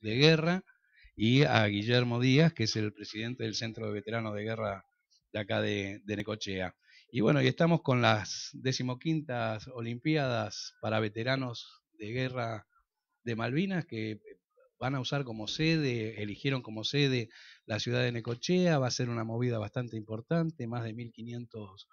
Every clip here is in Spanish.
de guerra y a Guillermo Díaz, que es el presidente del Centro de Veteranos de Guerra de acá de, Necochea. Y bueno, y estamos con las decimoquintas Olimpiadas para veteranos de guerra de Malvinas, que eh, van a usar como sede, eligieron como sede la ciudad de Necochea, va a ser una movida bastante importante, más de 1.500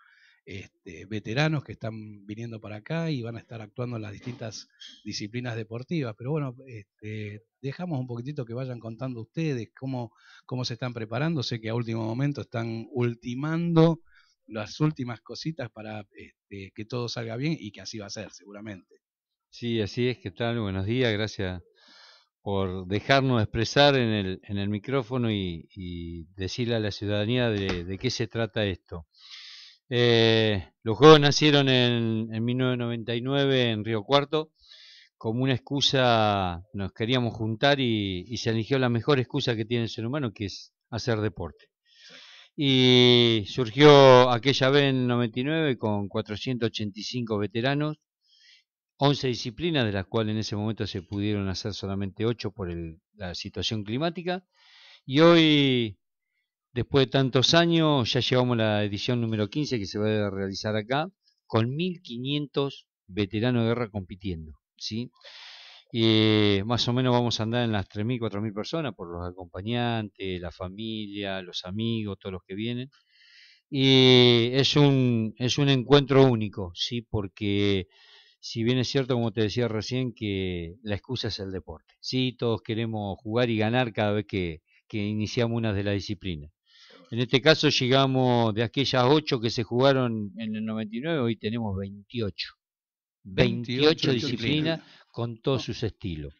este, veteranos que están viniendo para acá y van a estar actuando en las distintas disciplinas deportivas. Pero bueno, este, dejamos un poquitito que vayan contando ustedes cómo, cómo se están preparando. Sé que a último momento están ultimando las últimas cositas para este, que todo salga bien y que así va a ser, seguramente. Sí, así es. ¿Qué tal? Buenos días. Gracias por dejarnos expresar en el, en el micrófono y, decirle a la ciudadanía de qué se trata esto. Eh, los juegos nacieron en, 1999 en Río Cuarto. Como una excusa nos queríamos juntar y, se eligió la mejor excusa que tiene el ser humano, que es hacer deporte. Y surgió aquella vez en 99 con 485 veteranos, 11 disciplinas, de las cuales en ese momento se pudieron hacer solamente 8 por la situación climática. Y hoy Después de tantos años, ya llevamos la edición número 15 que se va a realizar acá, con 1.500 veteranos de guerra compitiendo. ¿sí? Y eh, más o menos vamos a andar en las 3.000, 4.000 personas, por los acompañantes, la familia, los amigos, todos los que vienen. Y es un, es un encuentro único, ¿sí? porque si bien es cierto, como te decía recién, que la excusa es el deporte. Sí, todos queremos jugar y ganar cada vez que, que iniciamos una de las disciplinas en este caso llegamos de aquellas ocho que se jugaron en el 99, hoy tenemos 28. 28, disciplinas con todos oh. sus estilos.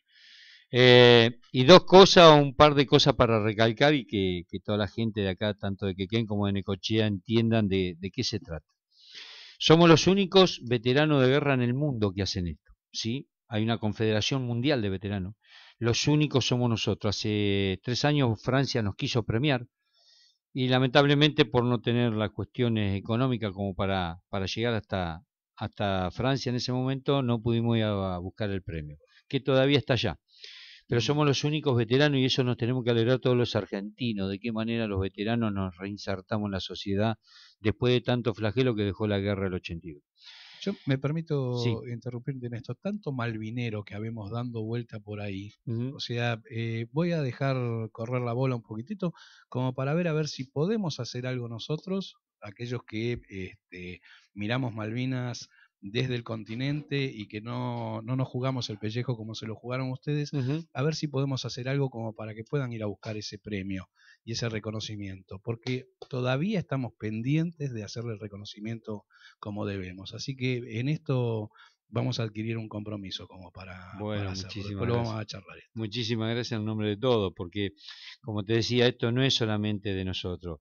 Eh, y dos cosas, un par de cosas para recalcar y que, toda la gente de acá, tanto de Quequén como de Necochea, entiendan de, de qué se trata. Somos los únicos veteranos de guerra en el mundo que hacen esto. ¿sí? Hay una confederación mundial de veteranos. Los únicos somos nosotros. Hace tres años Francia nos quiso premiar y lamentablemente por no tener las cuestiones económicas como para, llegar hasta, hasta Francia en ese momento, no pudimos ir a buscar el premio, que todavía está allá. Pero somos los únicos veteranos y eso nos tenemos que alegrar todos los argentinos, de qué manera los veteranos nos reinsertamos en la sociedad después de tanto flagelo que dejó la guerra del 82. Yo me permito interrumpirte en esto. Tanto malvinero que habemos dando vuelta por ahí. O sea, eh, voy a dejar correr la bola un poquitito como para ver a ver si podemos hacer algo nosotros, aquellos que este, miramos Malvinas desde el continente y que no, nos jugamos el pellejo como se lo jugaron ustedes, a ver si podemos hacer algo como para que puedan ir a buscar ese premio y ese reconocimiento, porque todavía estamos pendientes de hacerle el reconocimiento como debemos. Así que en esto vamos a adquirir un compromiso como para, bueno, Muchísimas lo vamos a charlar. Muchísimas gracias en nombre de todos, porque como te decía, esto no es solamente de nosotros,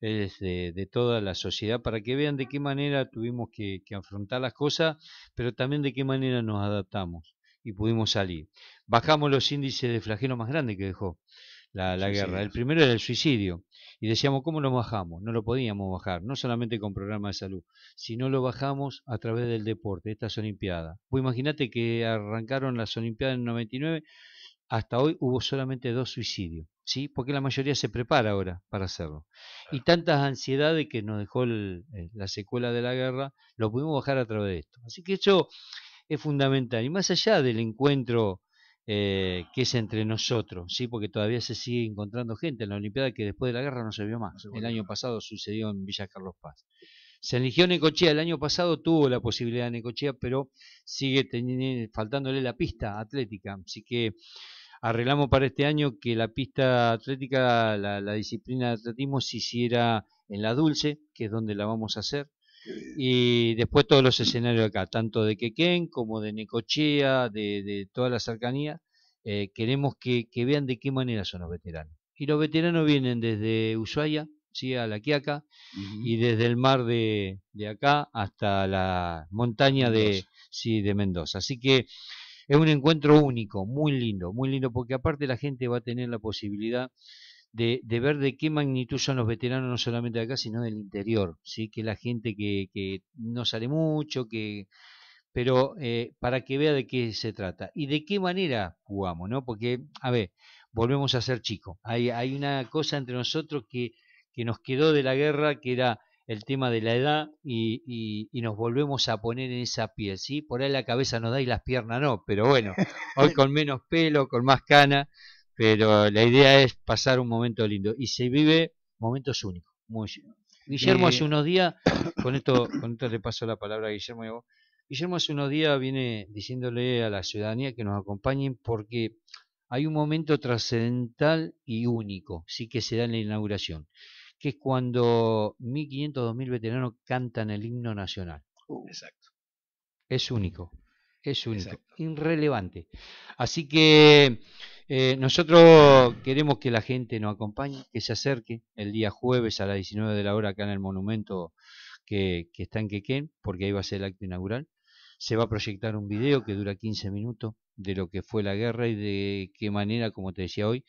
es de, toda la sociedad, para que vean de qué manera tuvimos que, que afrontar las cosas, pero también de qué manera nos adaptamos y pudimos salir. Bajamos los índices de flagelo más grande que dejó la, guerra. El primero era el suicidio. Y decíamos, ¿cómo lo bajamos? No lo podíamos bajar, no solamente con programas de salud, sino lo bajamos a través del deporte, estas Olimpiadas. Pues imagínate que arrancaron las Olimpiadas en 99, hasta hoy hubo solamente dos suicidios, ¿sí? Porque la mayoría se prepara ahora para hacerlo. Y tantas ansiedades que nos dejó el, la secuela de la guerra, lo pudimos bajar a través de esto. Así que eso es fundamental. Y más allá del encuentro eh, que es entre nosotros, sí, porque todavía se sigue encontrando gente en la Olimpiada que después de la guerra no se vio más. El año pasado sucedió en Villa Carlos Paz. Se eligió Necochea, el año pasado tuvo la posibilidad de Necochea, pero sigue teniendo, faltándole la pista atlética. Así que arreglamos para este año que la pista atlética, la, la disciplina de atletismo se hiciera en la Dulce, que es donde la vamos a hacer, y después todos los escenarios acá, tanto de Quequén como de Necochea, de, de toda la cercanía, eh, queremos que, vean de qué manera son los veteranos. Y los veteranos vienen desde Ushuaia, ¿sí? a La Quiaca, y desde el mar de, de, acá hasta la montaña de, sí, de Mendoza. Así que es un encuentro único, muy lindo, muy lindo, porque aparte la gente va a tener la posibilidad de, ver de qué magnitud son los veteranos, no solamente de acá, sino del interior, ¿sí? que la gente que, que no sale mucho, que pero eh, para que vea de qué se trata y de qué manera jugamos, ¿no? Porque, a ver, volvemos a ser chicos. Hay, hay una cosa entre nosotros que, que nos quedó de la guerra, que era el tema de la edad y, y, nos volvemos a poner en esa piel, ¿sí? Por ahí la cabeza nos da y las piernas no, pero bueno, hoy con menos pelo, con más cana, pero la idea es pasar un momento lindo y se vive momentos únicos. Guillermo hace unos días, con esto, con esto le paso la palabra a Guillermo Guillermo hace unos días viene diciéndole a la ciudadanía que nos acompañen porque hay un momento trascendental y único, sí que se da en la inauguración, que es cuando 1.500, 2.000 veteranos cantan el himno nacional. Uh. Exacto. Es único, es único, irrelevante. Así que eh, nosotros queremos que la gente nos acompañe, que se acerque el día jueves a las 19 de la hora acá en el monumento que, está en Quequén, porque ahí va a ser el acto inaugural. Se va a proyectar un video que dura 15 minutos de lo que fue la guerra y de qué manera, como te decía hoy,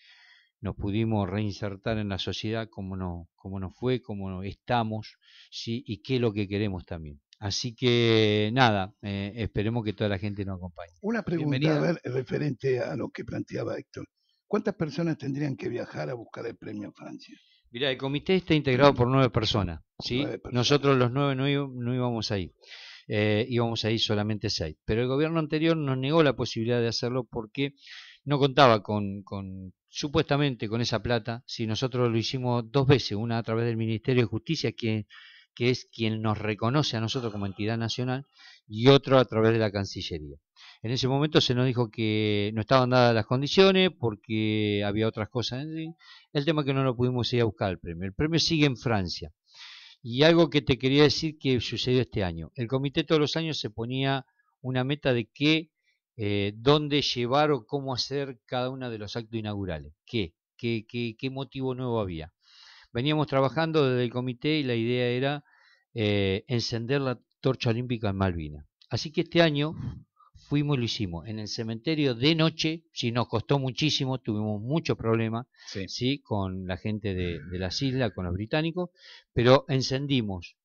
nos pudimos reinsertar en la sociedad, cómo, no, nos fue, cómo estamos, ¿sí? y qué es lo que queremos también. Así que nada, eh, esperemos que toda la gente nos acompañe. Una pregunta referente a lo que planteaba Héctor. ¿Cuántas personas tendrían que viajar a buscar el premio en Francia? Mirá, el comité está integrado por nueve personas. ¿sí? Nosotros los nueve no, íbamos ahí. Eh, íbamos ahí solamente seis. Pero el gobierno anterior nos negó la posibilidad de hacerlo porque no contaba con, supuestamente con esa plata. Si nosotros lo hicimos dos veces, una a través del Ministerio de Justicia, que que es quien nos reconoce a nosotros como entidad nacional, y otro a través de la Cancillería. En ese momento se nos dijo que no estaban dadas las condiciones porque había otras cosas. En el tema es que no lo pudimos ir a buscar el premio. El premio sigue en Francia. Y algo que te quería decir que sucedió este año. El comité todos los años se ponía una meta de qué, eh, dónde llevar o cómo hacer cada uno de los actos inaugurales. qué, qué motivo nuevo había? Veníamos trabajando desde el comité y la idea era eh, encender la torcha olímpica en Malvina. Así que este año fuimos y lo hicimos en el cementerio de noche, Si nos costó muchísimo, tuvimos muchos problemas sí. con la gente mm. de, las islas, con los británicos, pero encendimos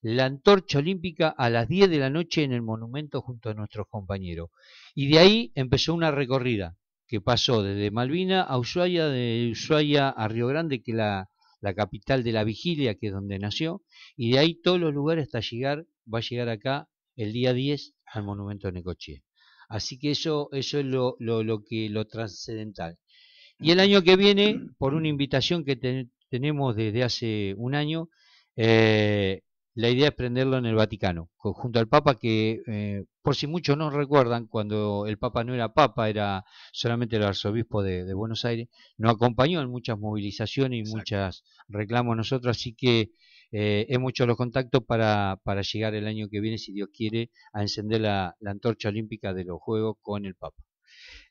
la antorcha olímpica a las 10 de la noche en el monumento junto a nuestros compañeros. Y de ahí empezó una recorrida que pasó desde Malvina a Ushuaia, de Ushuaia a Río Grande, que la, la capital de la vigilia, que es donde nació, y de ahí todos los lugares hasta llegar, va a llegar acá el día 10 al monumento de Necochea. Así que eso, eso es lo, lo trascendental. Y el año que viene, por una invitación que tenemos desde hace un año, eh, la idea es prenderlo en el Vaticano, junto al Papa que, eh, por si muchos no recuerdan, cuando el Papa no era Papa, era solamente el arzobispo de, Buenos Aires, nos acompañó en muchas movilizaciones y muchas reclamos nosotros, así que eh, hemos hecho los contactos para, llegar el año que viene, si Dios quiere, a encender la, antorcha olímpica de los Juegos con el Papa.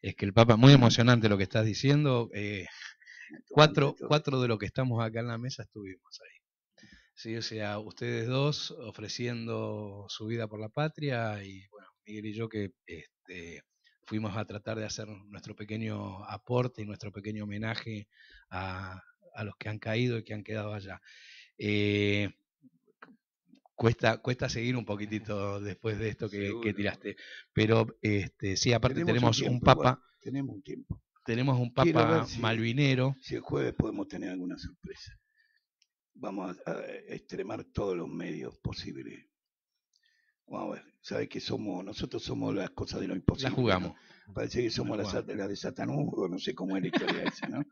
Es que el Papa, muy emocionante lo que estás diciendo. Eh, cuatro, cuatro de los que estamos acá en la mesa estuvimos ahí. ¿sí? O sea, ustedes dos ofreciendo su vida por la patria y, bueno, Miguel y yo que este, fuimos a tratar de hacer nuestro pequeño aporte y nuestro pequeño homenaje a, los que han caído y que han quedado allá. Eh, cuesta, cuesta seguir un poquitito después de esto que, tiraste. Pero este, sí, aparte tenemos, un, papa. tenemos un tiempo. Tenemos un papa malvinero. Si el jueves podemos tener alguna sorpresa vamos a, extremar todos los medios posibles. Vamos a ver, sabes que somos, nosotros somos las cosas de lo imposible. La jugamos. Parece que somos las, de de o no sé cómo es la historia esa, ¿no?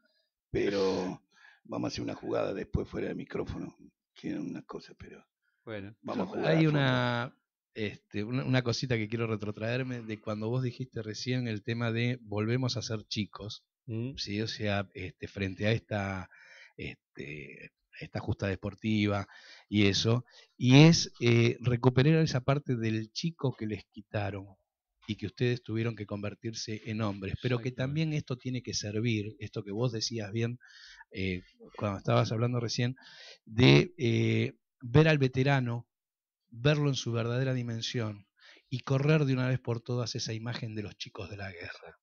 Pero vamos a hacer una jugada después fuera del micrófono, tienen unas cosas, pero. Bueno, vamos hay una, este, una, cosita que quiero retrotraerme de cuando vos dijiste recién el tema de volvemos a ser chicos, mm. O sea, este, frente a esta. Este, esta justa deportiva y eso, y es eh, recuperar esa parte del chico que les quitaron y que ustedes tuvieron que convertirse en hombres, pero que también esto tiene que servir, esto que vos decías bien eh, cuando estabas hablando recién, de eh, ver al veterano, verlo en su verdadera dimensión y correr de una vez por todas esa imagen de los chicos de la guerra.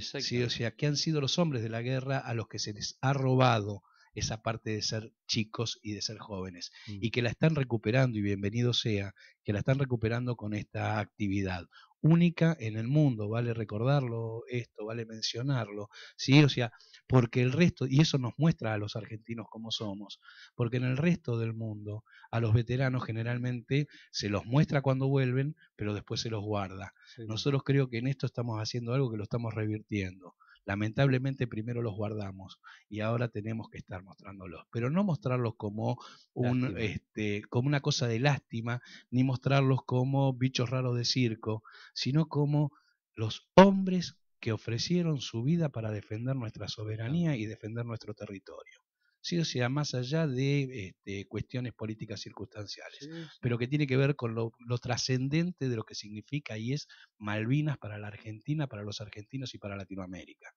Sí, o sea, que han sido los hombres de la guerra a los que se les ha robado esa parte de ser chicos y de ser jóvenes, y mm. que la están recuperando, y bienvenido sea, que la están recuperando con esta actividad única en el mundo, vale recordarlo esto, vale mencionarlo, ¿sí? O sea, porque el resto, y eso nos muestra a los argentinos como somos, porque en el resto del mundo a los veteranos generalmente se los muestra cuando vuelven, pero después se los guarda. Nosotros creo que en esto estamos haciendo algo que lo estamos revirtiendo. Lamentablemente primero los guardamos y ahora tenemos que estar mostrándolos, pero no mostrarlos como, un, este, como una cosa de lástima, ni mostrarlos como bichos raros de circo, sino como los hombres que ofrecieron su vida para defender nuestra soberanía y defender nuestro territorio. Sí, o sea, más allá de este, cuestiones políticas circunstanciales, pero que tiene que ver con lo trascendente de lo que significa y es Malvinas para la Argentina, para los argentinos y para Latinoamérica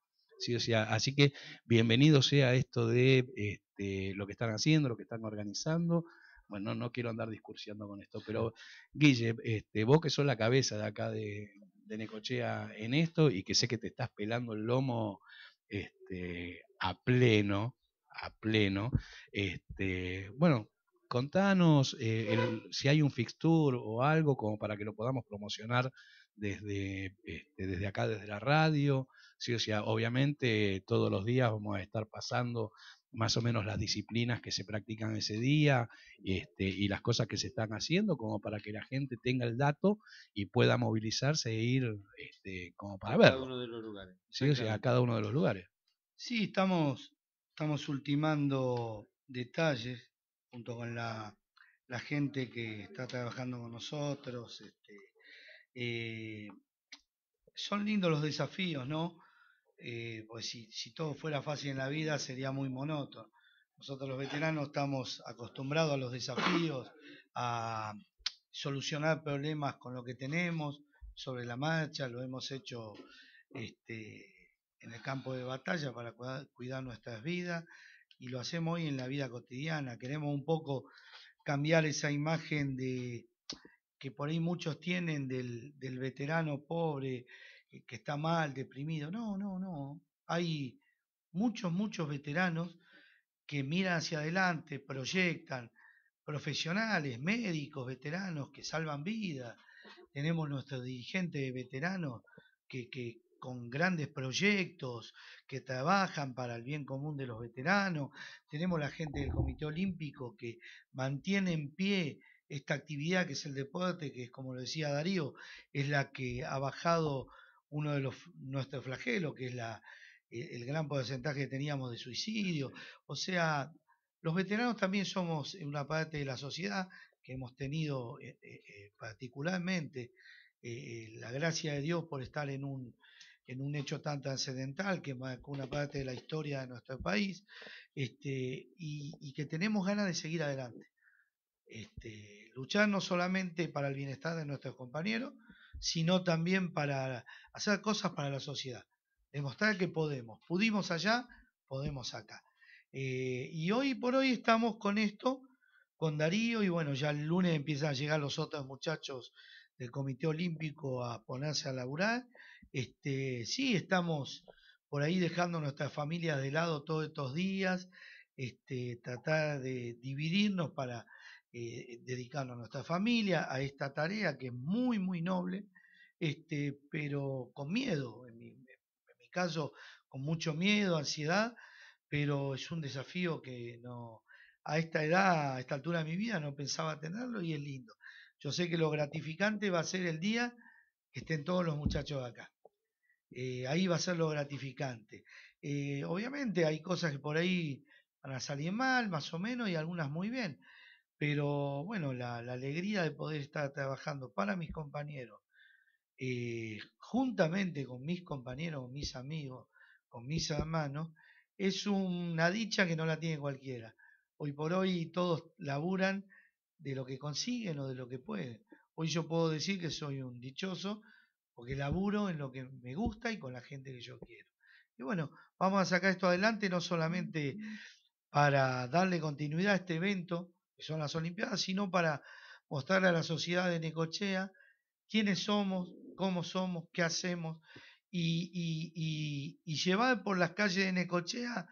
así que bienvenido sea esto de este, lo que están haciendo, lo que están organizando. Bueno, no, quiero andar discursiando con esto, pero Guille, este, vos que sos la cabeza de acá de, Necochea en esto y que sé que te estás pelando el lomo este, a pleno, a pleno, bueno, contanos eh, si hay un fixture o algo como para que lo podamos promocionar desde, desde acá, desde la radio, ¿sí? O sea, obviamente todos los días vamos a estar pasando más o menos las disciplinas que se practican ese día este, y las cosas que se están haciendo, como para que la gente tenga el dato y pueda movilizarse e ir este, como para a los Sí, o a cada uno de los lugares. Sí, estamos, estamos ultimando detalles junto con la, gente que está trabajando con nosotros. Este, eh, son lindos los desafíos, ¿no? Eh, pues si, todo fuera fácil en la vida sería muy monótono. Nosotros los veteranos estamos acostumbrados a los desafíos, a solucionar problemas con lo que tenemos sobre la marcha, lo hemos hecho este, en el campo de batalla para cuidar nuestras vidas y lo hacemos hoy en la vida cotidiana. Queremos un poco cambiar esa imagen de que por ahí muchos tienen del, del veterano pobre eh, que está mal, deprimido. No, no, no. Hay muchos, muchos veteranos que miran hacia adelante, proyectan, profesionales, médicos, veteranos que salvan vidas. Tenemos nuestros dirigentes veteranos que, que con grandes proyectos, que trabajan para el bien común de los veteranos. Tenemos la gente del Comité Olímpico que mantiene en pie esta actividad que es el deporte, que es como lo decía Darío, es la que ha bajado uno de los nuestros flagelos, que es e, el gran porcentaje que teníamos de suicidio. O sea, los veteranos también somos una parte de la sociedad que hemos tenido eh, eh, eh, particularmente la gracia de Dios por estar en un, en un hecho tan trascendental que marcó una parte de la historia de nuestro país este, y, que tenemos ganas de seguir adelante. Este, luchar no solamente para el bienestar de nuestros compañeros, sino también para hacer cosas para la sociedad. Demostrar que podemos. Pudimos allá, podemos acá. Eh, y hoy por hoy estamos con esto, con Darío, y bueno, ya el lunes empiezan a llegar los otros muchachos del Comité Olímpico a ponerse a laburar. Este, sí, estamos por ahí dejando nuestras familias de lado todos estos días, este, tratar de dividirnos para eh, dedicando a nuestra familia a esta tarea que es muy, muy noble, este, pero con miedo, en mi, caso con mucho miedo, ansiedad, pero es un desafío que no, a esta edad, a esta altura de mi vida, no pensaba tenerlo y es lindo. Yo sé que lo gratificante va a ser el día que estén todos los muchachos acá. Eh, ahí va a ser lo gratificante. Eh, obviamente hay cosas que por ahí van a salir mal, más o menos, y algunas muy bien. Pero bueno, la, alegría de poder estar trabajando para mis compañeros, eh, juntamente con mis compañeros, con mis amigos, con mis hermanos, es una dicha que no la tiene cualquiera. Hoy por hoy todos laburan de lo que consiguen o de lo que pueden. Hoy yo puedo decir que soy un dichoso porque laburo en lo que me gusta y con la gente que yo quiero. Y bueno, vamos a sacar esto adelante no solamente para darle continuidad a este evento que son las Olimpiadas, sino para mostrarle a la sociedad de Necochea quiénes somos, cómo somos, qué hacemos, y, llevar por las calles de Necochea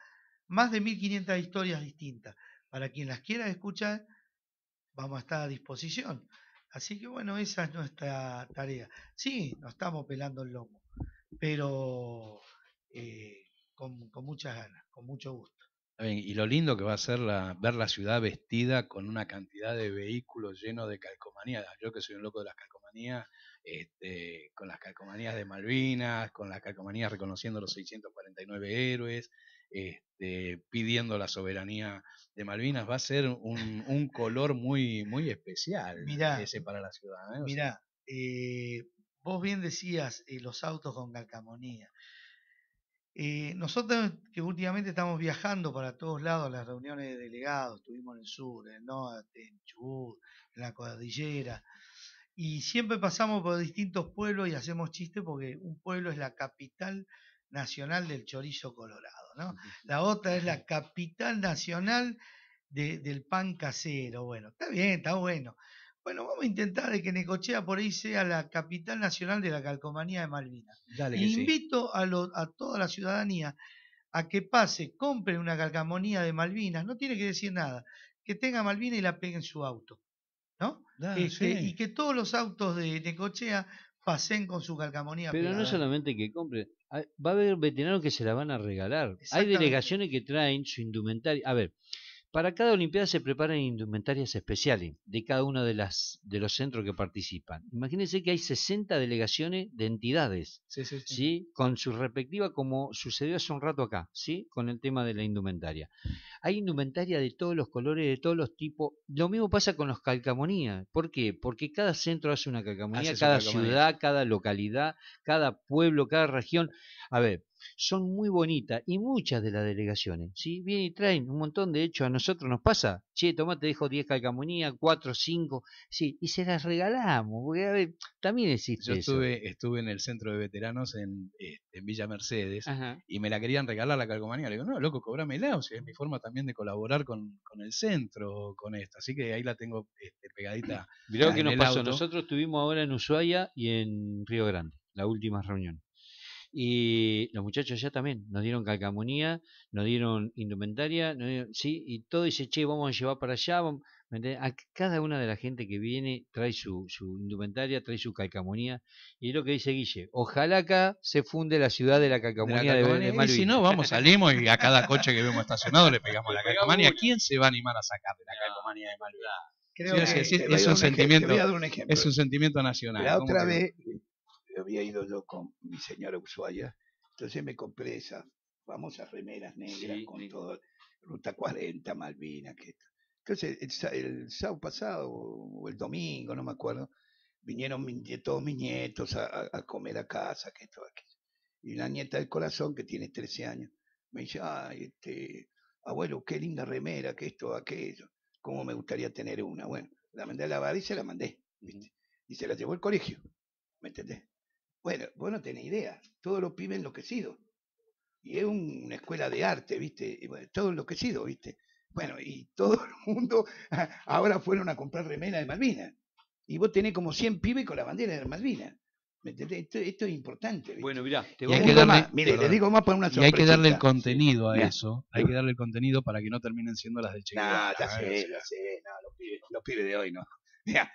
más de 1500 historias distintas. Para quien las quiera escuchar, vamos a estar a disposición. Así que bueno, esa es nuestra tarea. Sí, nos estamos pelando el lomo, pero eh, con muchas ganas, con mucho gusto. Y lo lindo que va a ser la, ver la ciudad vestida con una cantidad de vehículos llenos de calcomanías. Yo que soy un loco de las calcomanías, este, con las calcomanías de Malvinas, con las calcomanías reconociendo los 649 héroes, este, pidiendo la soberanía de Malvinas, va a ser un, color muy, muy especial ese para la ciudad. ¿eh? Mirá, eh, vos bien decías eh, los autos con calcomanía. Eh, nosotros que últimamente estamos viajando para todos lados las reuniones de delegados, estuvimos en el sur, en el norte, en Chubut, en la cordillera, y siempre pasamos por distintos pueblos y hacemos chistes porque un pueblo es la capital nacional del chorizo colorado, ¿no? La otra es la capital nacional del pan casero, bueno, está bien, está bueno, bueno, vamos a intentar que Necochea por ahí sea la capital nacional de la calcomanía de Malvinas. Dale e invito a, a toda la ciudadanía a que pase, compre una calcomanía de Malvinas, no tiene que decir nada, que tenga Malvinas y la pegue en su auto, ¿no? Eh, eh, y que todos los autos de Necochea pasen con su calcomanía. Pero no solamente que compre, va a haber veteranos que se la van a regalar. Hay delegaciones que traen su indumentaria. A ver, para cada Olimpiada se preparan indumentarias especiales de cada uno de, las, de los centros que participan. Imagínense que hay 60 delegaciones de entidades, sí, con su respectiva, como sucedió hace un rato acá, ¿sí? con el tema de la indumentaria. Hay indumentaria de todos los colores, de todos los tipos. Lo mismo pasa con los calcamonías. ¿Por qué? Porque cada centro hace una calcamonía, cada ciudad, cada localidad, cada pueblo, cada región. A ver, son muy bonitas y muchas de las delegaciones, ¿sí? Vienen y traen un montón, de hecho a nosotros nos pasa, che, toma te dejo 10 calcamonías, 4, 5, sí, y se las regalamos, porque a ver, también existe Yo estuve, estuve en el centro de veteranos en, eh, Villa Mercedes y me la querían regalar la calcomanía, le digo, no, loco, cobrame o sea, es mi forma también de colaborar con, el centro, con esto, así que ahí la tengo este, pegadita. Mirá que nos pasó, nosotros estuvimos ahora en Ushuaia y en Río Grande, la última reunión y los muchachos allá también nos dieron calcamonía, nos dieron indumentaria, sí, y todo dice, che, vamos a llevar para allá, vamos, a cada una de la gente que viene trae su, indumentaria, trae su calcamonía, y es lo que dice Guille, ojalá acá se funde la ciudad de la calcamonía de, la si no, vamos, salimos y a cada coche que vemos estacionado le pegamos la calcamonía. ¿Quién se va a animar a sacar de la calcamonía de Malvin? es, un es, un sentimiento nacional. otra vez había ido yo con mi señora Ushuaia, entonces me compré esas famosas remeras negras con toda todo, Ruta 40, Malvinas, que entonces el, sábado pasado o el domingo, no me acuerdo, vinieron todos mis nietos a, comer a casa, que esto, aquí. Y la nieta del corazón, que tiene 13 años, me dice, ay este, abuelo, qué linda remera, que esto, aquello, cómo me gustaría tener una. Bueno, la mandé a lavar y se la mandé, Y se la llevó al colegio, ¿me entendés? Bueno, vos no tenés idea, todos los pibes enloquecidos. Y es una escuela de arte, ¿viste? Y bueno, todo enloquecido, ¿viste? Bueno, y todo el mundo ahora fueron a comprar remera de Malvinas. Y vos tenés como 100 pibes con la bandera de Malvinas. Esto, esto, es importante. Bueno, mirá, te voy a más. Mire, digo más para una sorpresa. Y hay que darle el contenido a eso. Hay que darle el contenido para que no terminen siendo las de Che No, ah, sé, los, pibes, de hoy no. Mirá,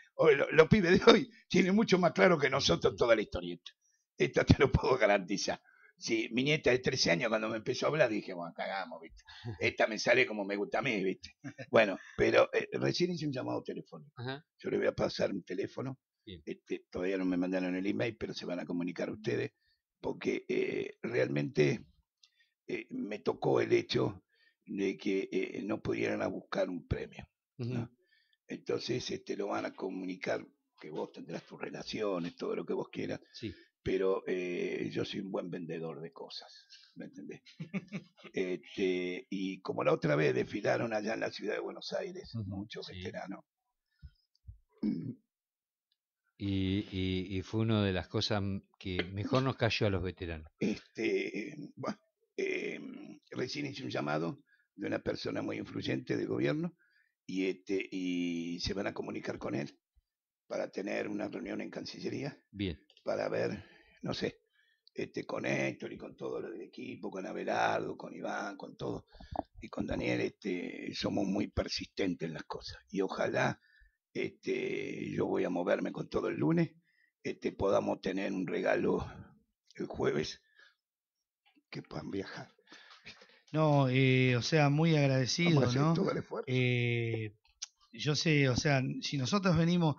los, pibes de hoy tienen mucho más claro que nosotros toda la historieta. Esta te lo puedo garantizar. Sí, mi nieta de 13 años cuando me empezó a hablar dije, bueno, cagamos, ¿viste? Esta me sale como me gusta a mí, ¿viste? Bueno, pero eh, recién hice un llamado telefónico. Yo le voy a pasar un teléfono. Este, todavía no me mandaron el email, pero se van a comunicar ustedes, porque eh, realmente eh, me tocó el hecho de que no pudieran buscar un premio. Entonces este, lo van a comunicar, que vos tendrás tus relaciones, todo lo que vos quieras pero eh, yo soy un buen vendedor de cosas, ¿me entendés? Este, y como la otra vez desfilaron allá en la ciudad de Buenos Aires muchos veteranos. Mm. Y, fue una de las cosas que mejor nos cayó a los veteranos. Este, em, bueno, em, recién hice un llamado de una persona muy influyente del gobierno y, este, y se van a comunicar con él para tener una reunión en Cancillería. Bien. Para ver no sé, este, con Héctor y con todo lo del equipo, con Abelardo, con Iván, con todo, y con Daniel, este, somos muy persistentes en las cosas. Y ojalá, este, yo voy a moverme con todo el lunes, este, podamos tener un regalo el jueves, que puedan viajar. No, eh, o sea, muy agradecido, ¿no? Eh, yo sé, o sea, si nosotros venimos,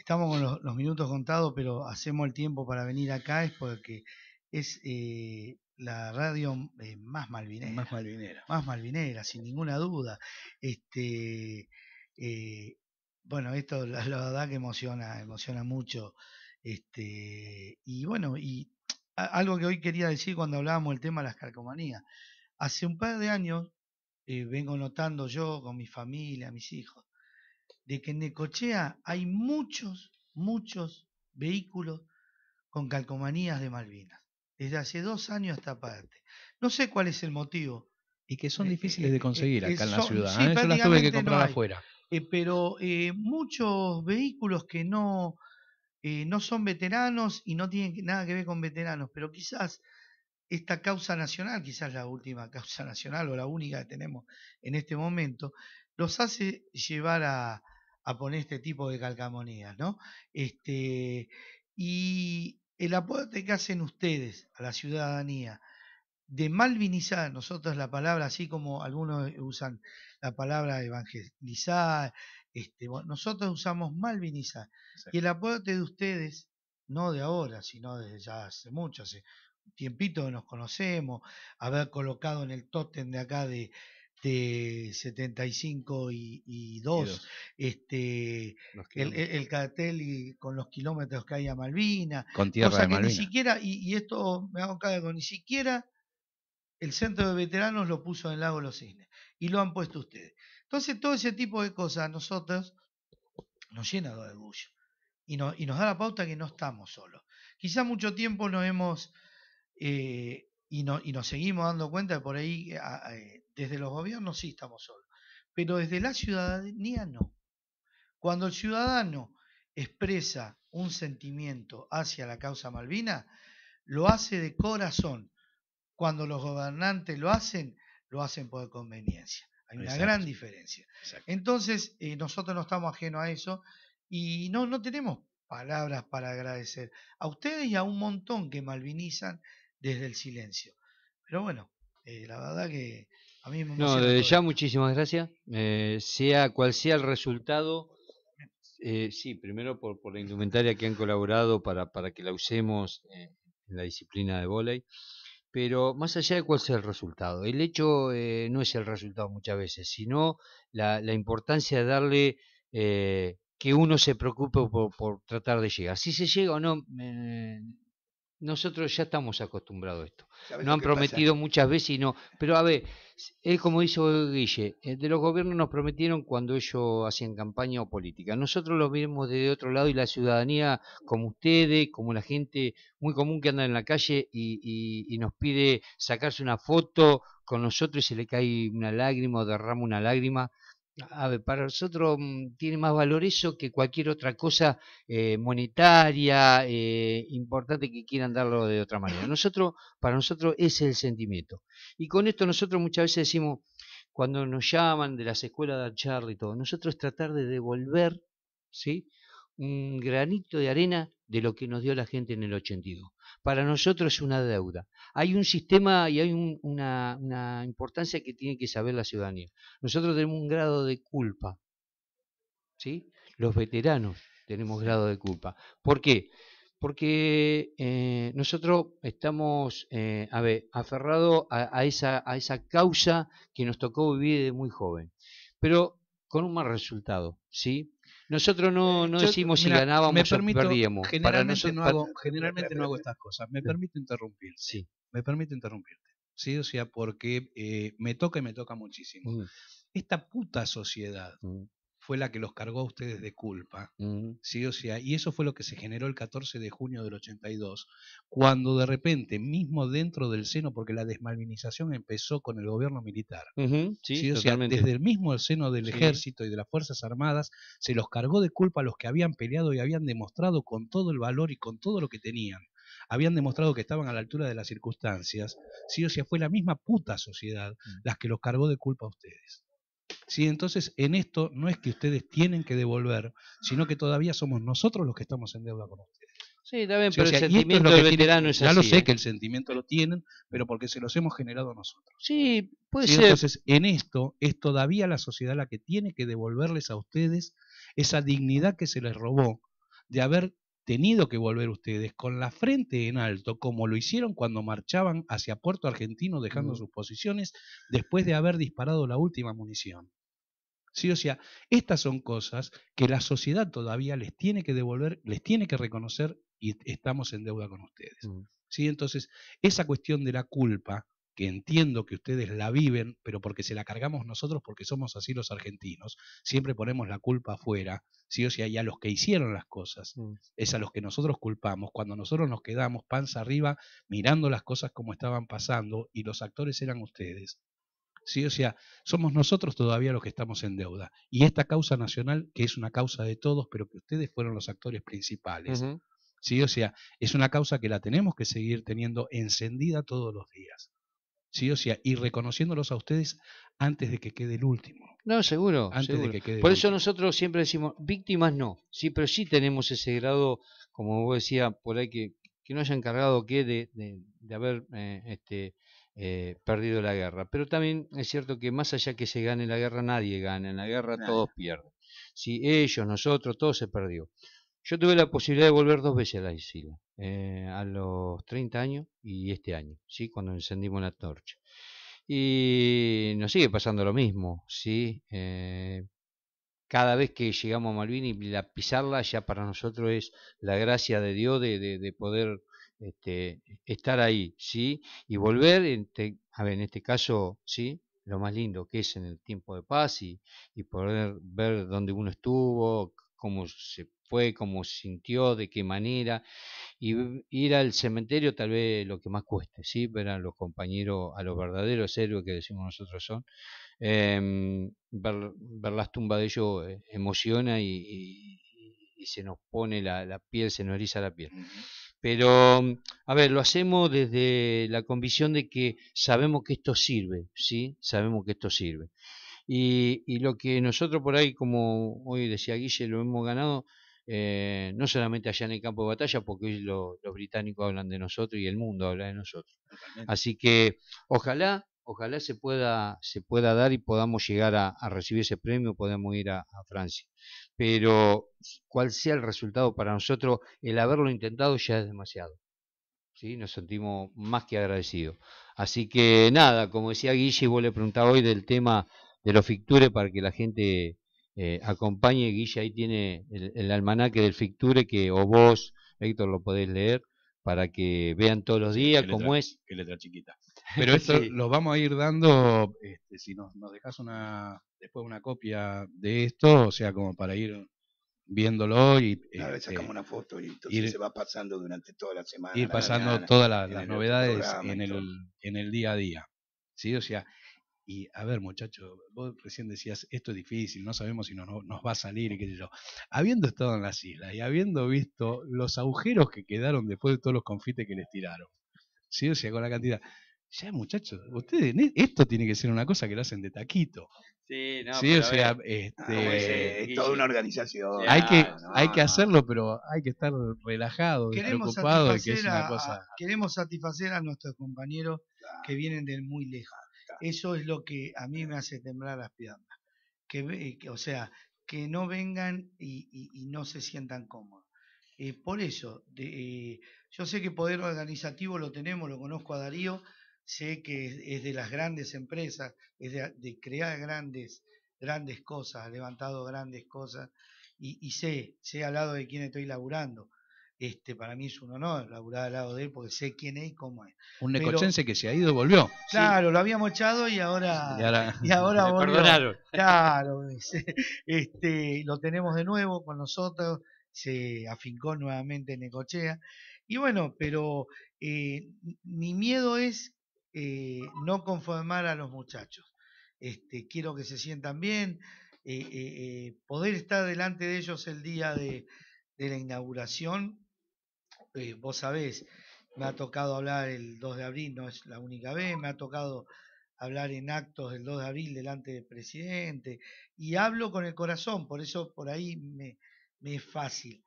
estamos con los, minutos contados, pero hacemos el tiempo para venir acá, es porque es eh, la radio eh, más malvinera. Más malvinera. Más malvinera, sin ninguna duda. Este, eh, bueno, esto la, verdad que emociona, emociona mucho. Este, y bueno, y algo que hoy quería decir cuando hablábamos del tema de las carcomanías. Hace un par de años vengo notando yo con mi familia, mis hijos, de que en Necochea hay muchos, muchos vehículos con calcomanías de Malvinas, desde hace dos años hasta parte. No sé cuál es el motivo. Y que son eh, difíciles eh, de eh, conseguir acá en la ciudad. las tuve que comprar afuera. pero muchos vehículos que no, no son veteranos y no tienen nada que ver con veteranos, pero quizás esta causa nacional, quizás la última causa nacional o la única que tenemos en este momento, los hace llevar a, poner este tipo de calcamonías, ¿no? Este, y el aporte que hacen ustedes a la ciudadanía de malvinizar, nosotros la palabra, así como algunos usan la palabra evangelizar, este, nosotros usamos malvinizar. Y el aporte de ustedes, no de ahora, sino desde ya hace mucho, hace tiempito que nos conocemos, haber colocado en el tótem de acá de 75 y, 2, este, el, cartel y con los kilómetros que hay a Malvina, con tierra cosa que ni siquiera, y, esto me hago cargo, ni siquiera el centro de veteranos lo puso en el Lago Los Cisnes, y lo han puesto ustedes. Entonces, todo ese tipo de cosas a nosotros nos llena de orgullo y, nos da la pauta que no estamos solos. Quizá mucho tiempo nos hemos eh, y, nos seguimos dando cuenta que por ahí, eh, eh, desde los gobiernos sí estamos solos, pero desde la ciudadanía no. Cuando el ciudadano expresa un sentimiento hacia la causa Malvina, lo hace de corazón. Cuando los gobernantes lo hacen, lo hacen por conveniencia. Hay una gran diferencia. Entonces, eh, nosotros no estamos ajenos a eso y no, no tenemos palabras para agradecer a ustedes y a un montón que malvinizan desde el silencio. Pero bueno, eh, la verdad que a mí me No, desde ya muchísimas gracias. Eh, sea cual sea el resultado, eh, sí, primero por, por, la indumentaria que han colaborado para, para que la usemos en la disciplina de volei. Pero más allá de cuál sea el resultado, el hecho no es el resultado muchas veces, sino la, importancia de darle que uno se preocupe por, por, tratar de llegar. Si se llega o no, nosotros ya estamos acostumbrados a esto. no han prometido muchas veces y no. Pero a ver, es como dice Guille, eh, de los gobiernos nos prometieron cuando ellos hacían campaña o política. Nosotros lo vemos desde otro lado y la ciudadanía, como ustedes, como la gente muy común que anda en la calle y, y nos pide sacarse una foto con nosotros y se le cae una lágrima o derrama una lágrima a ver, para nosotros mm, tiene más valor eso que cualquier otra cosa eh, monetaria, eh, importante que quieran darlo de otra manera. Nosotros, para nosotros es el sentimiento. Y con esto nosotros muchas veces decimos, cuando nos llaman de las escuelas de Charlie y todo, nosotros tratar de devolver ¿sí? un granito de arena de lo que nos dio la gente en el 82. Para nosotros es una deuda. Hay un sistema y hay una, importancia que tiene que saber la ciudadanía. Nosotros tenemos un grado de culpa. ¿sí? Los veteranos tenemos grado de culpa. ¿Por qué? Porque eh, nosotros estamos eh, a ver, aferrados a, esa, a esa causa que nos tocó vivir de muy joven, pero con un mal resultado, ¿sí? Nosotros no, eh, decimos si ganábamos o perdíamos. Generalmente, no, hago, estas cosas. Me permito interrumpir. Sí. Me permito interrumpirte. Sí, o sea, porque eh, me toca y me toca muchísimo. Esta puta sociedad mm fue la que los cargó a ustedes de culpa. Mm. ¿sí? O sea, ah, y eso fue lo que se generó el 14 de junio del 82, cuando de repente, mismo dentro del seno, porque la desmalvinización empezó con el gobierno militar, sí, ah, desde el mismo seno del ejército y de las Fuerzas Armadas, se los cargó de culpa a los que habían peleado y habían demostrado con todo el valor y con todo lo que tenían habían demostrado que estaban a la altura de las circunstancias, sí o sea, fue la misma puta sociedad mm. las que los cargó de culpa a ustedes. ¿sí? Entonces, en esto no es que ustedes tienen que devolver, sino que todavía somos nosotros los que estamos en deuda con ustedes. Sí, pero el sentimiento es veterano es así. Ya lo sé ¿eh? que el sentimiento lo tienen, pero porque se los hemos generado nosotros. Sí, puede ser. Entonces, en esto es todavía la sociedad la que tiene que devolverles a ustedes esa dignidad que se les robó de haber tenido que volver ustedes con la frente en alto, como lo hicieron cuando marchaban hacia Puerto Argentino dejando sus posiciones después de haber disparado la última munición. ¿Sí? O sea, estas son cosas que la sociedad todavía les tiene que devolver, les tiene que reconocer y estamos en deuda con ustedes. Mm. ¿Sí? Entonces, esa cuestión de la culpa, que entiendo que ustedes la viven, pero porque se la cargamos nosotros, porque somos así los argentinos, siempre ponemos la culpa afuera, sí o sea, y a los que hicieron las cosas, mm. es a los que nosotros culpamos, cuando nosotros nos quedamos panza arriba mirando las cosas como estaban pasando y los actores eran ustedes, ¿sí? O sea, somos nosotros todavía los que estamos en deuda. Y esta causa nacional, que es una causa de todos, pero que ustedes fueron los actores principales, O sea, es una causa que la tenemos que seguir teniendo encendida todos los días. ¿sí? O sea, y reconociéndolos a ustedes antes de que quede el último. No, seguro. Antes De Por eso nosotros siempre decimos, víctimas no, sí, pero sí tenemos ese grado, como vos decías, por ahí que, que no hayan encargado que de, de, haber eh, este, eh, perdido la guerra. Pero también es cierto que más allá que se gane la guerra, nadie gana. En la guerra todos pierden. Si ellos, nosotros, todo se perdió. Yo tuve la posibilidad de volver dos veces a la isla, eh, a los 30 años y este año, ¿sí? cuando encendimos la torcha. Y nos sigue pasando lo mismo, ¿sí? Eh, cada vez que llegamos a Malvinas y la pisarla ya para nosotros es la gracia de Dios de poder este, estar ahí, ¿sí? Y volver, a ver, en este caso, ¿sí? Lo más lindo que es en el tiempo de paz y, y poder ver dónde uno estuvo, cómo se fue, cómo sintió, de qué manera. Y ir al cementerio tal vez lo que más cueste, ¿sí? Ver a los compañeros, a los verdaderos héroes que decimos nosotros son. Em, ver, ver, las tumbas de ellos eh, emociona y, se nos pone la, la, piel, se nos eriza la piel. Pero, mm, a ver, lo hacemos desde la convicción de que sabemos que esto sirve, ¿sí? Sabemos que esto sirve. Y, y lo que nosotros por ahí, como hoy decía Guille, lo hemos ganado, eh, no solamente allá en el campo de batalla, porque hoy los británicos hablan de nosotros y el mundo habla de nosotros. Así que ojalá ojalá se pueda, se pueda dar y podamos llegar a, recibir ese premio, podamos ir a, Francia. Pero cual sea el resultado para nosotros, el haberlo intentado ya es demasiado. ¿sí? Nos sentimos más que agradecidos. Así que nada, como decía Guille, vos le preguntar hoy del tema de los fictures para que la gente eh, acompañe. Guille ahí tiene el, almanaque del ficture que o vos, Héctor, lo podéis leer para que vean todos los días cómo es. Qué letra chiquita. Pero esto lo vamos a ir dando, este, si nos, nos dejas una, después una copia de esto, o sea, como para ir viéndolo y a ver, sacamos este, una foto y entonces se va pasando durante toda la semana ir pasando todas las novedades en el, en el día a día sí o sea y a ver muchachos vos recién decías esto es difícil no sabemos si no, nos va a salir y qué sé yo habiendo estado en las islas y habiendo visto los agujeros que quedaron después de todos los confites que les tiraron sí o sea con la cantidad ya muchachos, ustedes, e, esto tiene que ser una cosa que lo hacen de taquito. Sí, o sea, es este, ah, toda una organización. hay que, hay que hacerlo, pero hay que estar relajado, preocupado de que es una cosa. queremos satisfacer a nuestros compañeros que vienen de muy lejos. Eso es lo que a mí me hace temblar las piernas. Que, eh, o sea, que no vengan y, no se sientan cómodos. Eh, por eso, eh, yo sé que poder organizativo lo tenemos, lo conozco a Darío sé que es de las grandes empresas, es de, crear grandes, grandes cosas, ha levantado grandes cosas y, sé, sé al lado de quién estoy laburando. Este, para mí es un honor laburar al lado de él porque sé quién es y cómo es. Un necochense que se ha ido volvió. Claro, lo habíamos echado y ahora, y ahora, Claro, este, lo tenemos de nuevo con nosotros, se afincó nuevamente en Necochea. Y bueno, pero eh, mi miedo es eh, no conformar a los muchachos. Este, quiero que se sientan bien, eh, eh, poder estar delante de ellos el día de, la inauguración. vos sabés, me ha tocado hablar el 2 de abril, no es la única vez, me ha tocado hablar en actos del 2 de abril delante del presidente, y hablo con el corazón, por eso por ahí me, es fácil.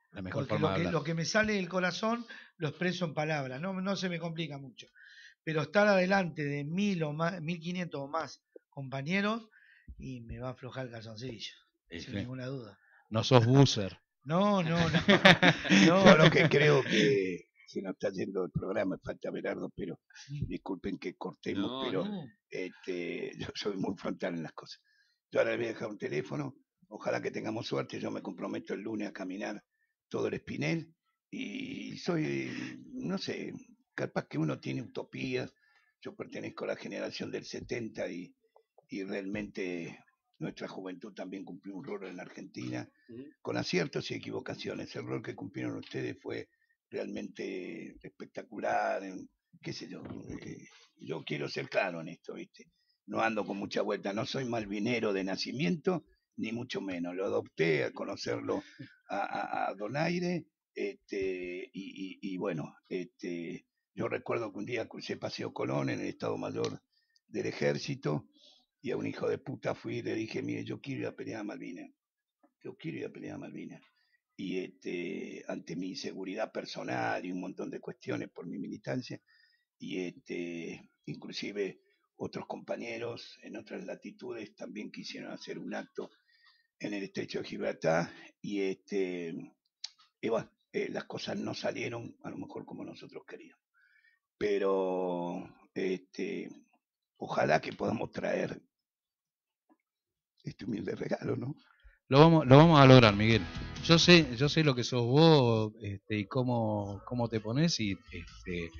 lo, que, me sale del corazón lo expreso en palabras, no se me complica mucho pero estar adelante de mil o más, 1500 o más compañeros y me va a aflojar el calzoncillo, sin ninguna duda. No sos buser. no, no, no. no. lo que creo que se nos está yendo el programa, falta Berardo, pero mm. disculpen que cortemos, pero este, yo soy muy frontal en las cosas. Yo ahora les voy a dejar un teléfono, ojalá que tengamos suerte, yo me comprometo el lunes a caminar todo el Espinel y soy, no sé, capaz que uno tiene utopías, yo pertenezco a la generación del 70 y, realmente nuestra juventud también cumplió un rol en la Argentina, con aciertos y equivocaciones. El rol que cumplieron ustedes fue realmente espectacular, qué sé yo, yo quiero ser claro en esto, No ando con mucha vuelta, no soy malvinero de nacimiento, ni mucho menos. Lo adopté a conocerlo a, Donaire, este, y, y, bueno, este, yo recuerdo que un día crucé Paseo Colón en el Estado Mayor del Ejército y a un hijo de puta fui y le dije, mire, yo quiero ir a pelear a Malvinas. Yo quiero ir a pelear a Malvinas. Y este, ante mi inseguridad personal y un montón de cuestiones por mi militancia, y este, inclusive otros compañeros en otras latitudes también quisieron hacer un acto en el estrecho de Gibraltar y este eh, las cosas no salieron a lo mejor como nosotros queríamos pero este, ojalá que podamos traer este humilde regalo, ¿no? Lo vamos, lo vamos a lograr, Miguel. Yo sé, yo sé lo que sos vos este, y cómo, cómo te pones y este,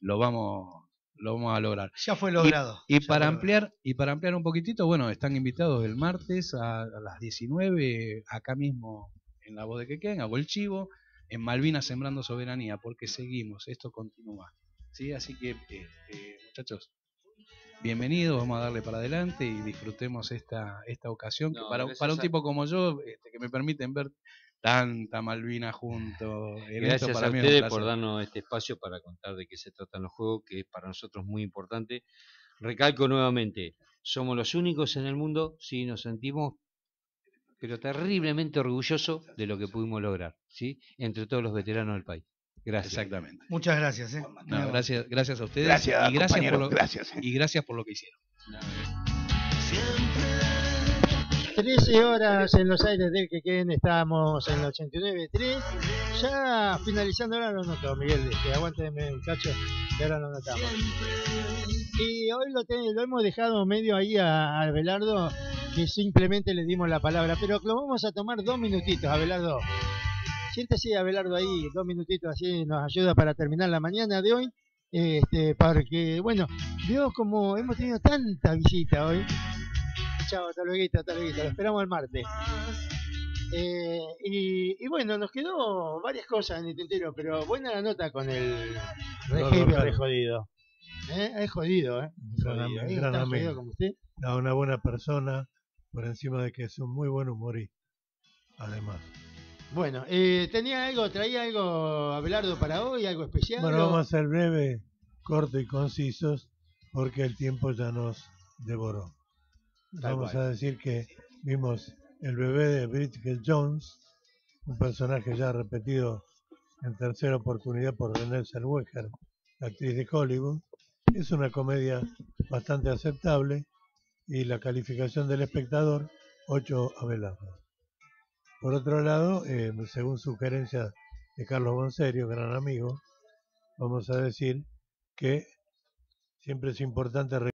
lo vamos, lo vamos a lograr. Ya fue logrado. Y, para ampliar, y para ampliar un poquitito, bueno, están invitados el martes a, las 19, acá mismo en la voz de Quequén, hago el chivo, en Malvinas Sembrando Soberanía, porque seguimos, esto continúa. ¿sí? Así que, este, muchachos, bienvenidos, vamos a darle para adelante y disfrutemos esta, esta ocasión que para, un tipo como yo, este, que me permiten ver tanta Malvina junto. Gracias a ustedes por darnos este espacio para contar de qué se tratan los juegos, que es para nosotros muy importante. Recalco nuevamente, somos los únicos en el mundo, si nos sentimos pero terriblemente orgullosos de lo que pudimos lograr, ¿sí? entre todos los veteranos del país. Gracias. Exactamente. Muchas gracias. ¿eh? gracias, gracias a ustedes. Gracias, y gracias, por lo, eh. Y gracias por lo que hicieron. 13 horas en los aires del que queden, estamos en el 89.3. Ya finalizando, ahora lo noto Miguel, dice este, aguánteme un ahora lo notamos. Y hoy lo, hemos dejado medio ahí a, a Abelardo, que simplemente le dimos la palabra, pero lo vamos a tomar dos minutitos, Abelardo siéntese Abelardo ahí dos minutitos, así nos ayuda para terminar la mañana de hoy. Este, porque, bueno, veo como hemos tenido tanta visita hoy. Chao, hasta luego, hasta luego, lo esperamos el martes. Eh, y, bueno, nos quedó varias cosas en el tintero, pero buena la nota con el régimen. re jodido. ¿Eh? Es jodido, ¿eh? jodido, eh, Gran una buena persona, por encima de que es un muy buen humorista, además. Bueno, eh, ¿tenía algo, traía algo Abelardo para hoy, algo especial? Bueno, vamos a ser breve, corto y concisos, porque el tiempo ya nos devoró. vamos a decir que vimos el bebé de Bridget Jones, un personaje ya repetido en tercera oportunidad por Renée Zellweger, actriz de Hollywood. Es una comedia bastante aceptable y la calificación del espectador, 8 Abelardo. Por otro lado, eh, según sugerencia de Carlos Bonserio, gran amigo, vamos a decir que siempre es importante